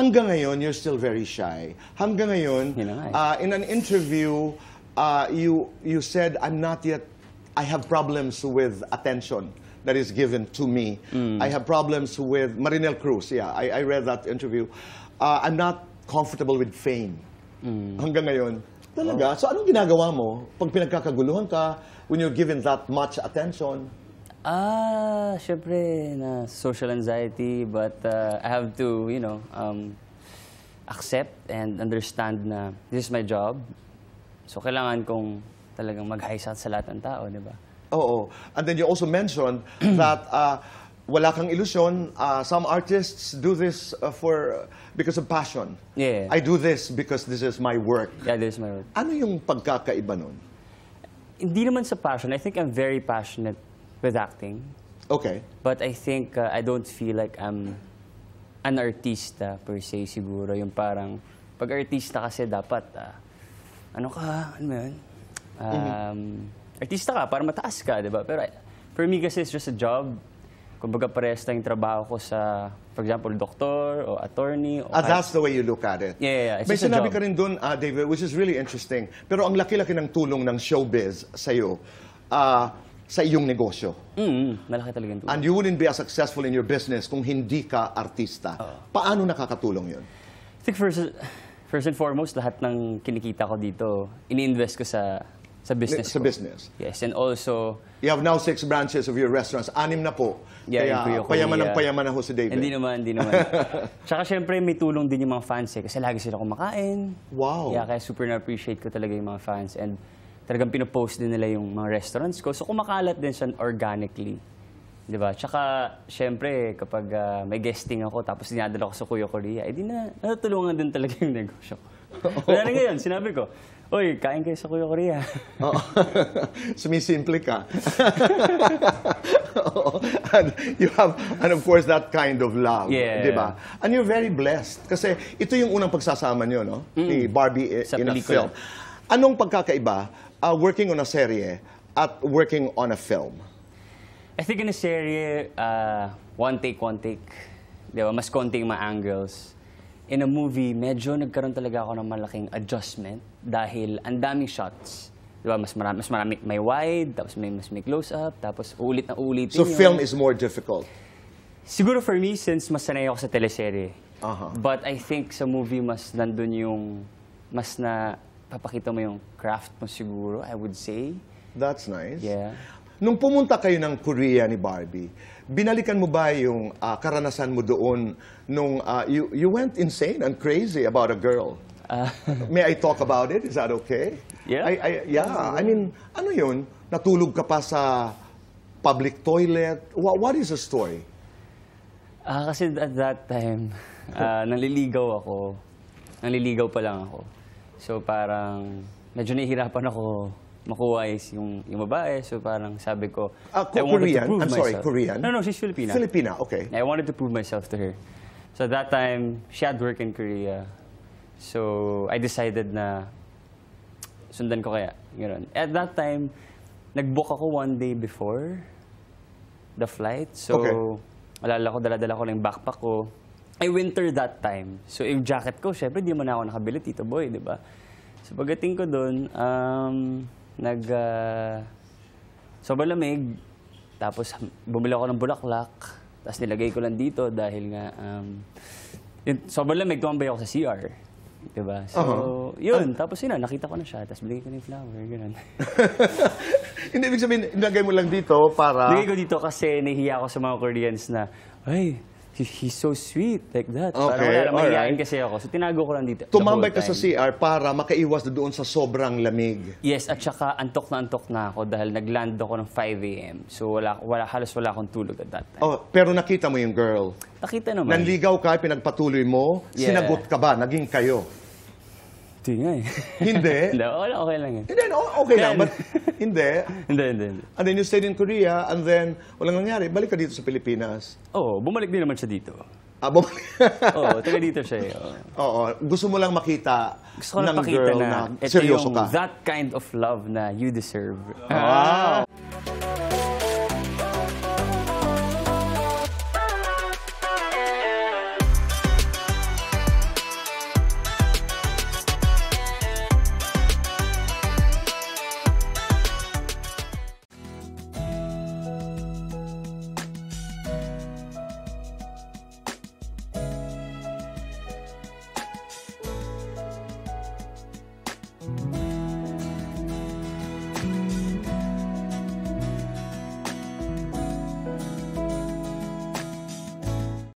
hanggang ngayon, you're still very shy. Hanggang ngayon, uh, in an interview, uh, you, you said, I'm not yet, I have problems with attention that is given to me. Mm. I have problems with Marinel Cruz. Yeah, I, I read that interview. Uh, I'm not comfortable with fame. Mm. Hanggang ngayon. Talaga? Oh. So anong ginagawa mo pag pinagkakaguluhan ka when you're given that much attention? Ah, syempre, na social anxiety, but uh, I have to, you know, um, accept and understand na this is my job. So, kailangan kong talagang mag-high sa lahat ng tao, di ba? Oo. And then you also mentioned that uh, wala kang ilusyon. Uh, some artists do this uh, for because of passion. Yeah. I do this because this is my work. Yeah, this is my work. Ano yung pagkakaiba nun? Hindi naman sa passion. I think I'm very passionate with acting. Okay. But I think uh, I don't feel like I'm an artista per se siguro. Yung parang, pag artista kasi dapat, uh, ano ka, ano yun? Mm-hmm. Um, mm -hmm. Artista ka, para mataas ka, di ba? Pero for me kasi it's just a job. Kumbaga parehas lang yung trabaho ko sa, for example, doktor o attorney. O ah, that's the way you look at it. Yeah, yeah, yeah. May sinabi ka rin dun, uh, David, which is really interesting. Pero ang laki-laki ng tulong ng showbiz sa'yo. Uh, sa iyong negosyo. Mm, malaki talaga yung tulong. And you wouldn't be as successful in your business kung hindi ka artista. Oo. Paano nakakatulong yun? I think first, first and foremost, lahat ng kinikita ko dito, ini-invest ko sa sa business Sa ko. business. Yes, and also... You have now six branches of your restaurants. Anim na po. Yeah, Kaya yung Kuya payaman Korea. ng payaman na Jose David. Hindi naman, hindi naman. Tsaka syempre may tulong din yung mga fans eh, kasi lagi sila kumakain. Wow. Yeah, kaya super na-appreciate ko talaga yung mga fans. And talagang pinopost din nila yung mga restaurants ko. So, kumakalat din siya organically. Di ba? Tsaka, syempre, kapag uh, may guesting ako, tapos dinadala ko sa Kuya Korea, eh di na, natutulungan din talaga yung negosyo ko. Wala na ngayon, sinabi ko, Uy, kain kayo sa Kuya Korea. Oo. Sumisimple ka. And you have, and of course, that kind of love. Yeah. Di ba? And you're very blessed. Kasi ito yung unang pagsasama niyo, no? Mm. Ni Barbie sa in pelikula. a film. Anong pagkakaiba uh, working on a serie at working on a film? I think in a serye, uh, one take, one take. Di ba? Mas konting mga angles. In a movie, medyo nagkaroon talaga ako ng malaking adjustment dahil ang daming shots. Di ba? Mas marami, mas marami, may wide, tapos may mas may close-up, tapos ulit na ulit. So yun. film is more difficult? Siguro for me, since mas sanay ako sa teleserye. Uh -huh. But I think sa movie, mas nandun yung mas na papakita mo yung craft mo siguro, I would say. That's nice. Yeah. Nung pumunta kayo ng Korea ni Barbie, binalikan mo ba yung uh, karanasan mo doon nung uh, you, you went insane and crazy about a girl? Uh, May I talk about it? Is that okay? Yeah. I, I, yeah. I mean, ano yun? Natulog ka pa sa public toilet? What, what is the story? Uh, kasi at that time, uh, naliligaw ako. Naliligaw pa lang ako. So parang medyo nahihirapan ako makuha is yung, yung babae. So parang sabi ko, uh, I wanted Korean? to prove I'm myself. sorry, Korean? No, no, she's Filipina. Filipina, okay. I wanted to prove myself to her. So that time, she had work in Korea. So I decided na sundan ko kaya. Ganun. At that time, nag-book ako one day before the flight. So okay. alala ko, dala-dala ko lang yung backpack ko ay winter that time. So, yung jacket ko, syempre, di mo na ako nakabili, Tito Boy, di ba? So, pagdating ko doon, um, nag... Uh, sobrang lamig. Tapos, bumili ako ng bulaklak. Tapos, nilagay ko lang dito dahil nga... Um, yun, sobrang lamig, tumambay ako sa CR. Diba? So, uh-huh. yun. Tapos yun nakita ko na siya. Tapos binigay ko na yung flower, ganun. Hindi, ibig sabihin, nilagay mo lang dito para... Nilagay ko dito kasi nahihiya ako sa mga Koreans na, ay, he's so sweet like that. Okay, Parang wala naman alright. kasi ako. So tinago ko lang dito. Tumambay ka sa CR para makaiwas na doon sa sobrang lamig. Yes, at saka antok na antok na ako dahil nag-land ako ng 5 a.m. So wala, wala, halos wala akong tulog at that time. Oh, pero nakita mo yung girl. Nakita naman. Nanligaw ka, pinagpatuloy mo, Yeah. sinagot ka ba, naging kayo. Hindi nga eh. Hindi? Hindi, wala, okay lang yun. And okay lang. But hindi. Hindi, hindi, hindi. And then you stayed in Korea, and then walang nangyari. Balik ka dito sa Pilipinas. Oo, oh, bumalik din naman siya dito. Ah, bumalik? Oo, oh, taga dito siya. oh. Oo. Oo, gusto mo lang makita Gusto ko lang ng girl na, na, ito seryoso yung ka. that kind of love na you deserve. Wow!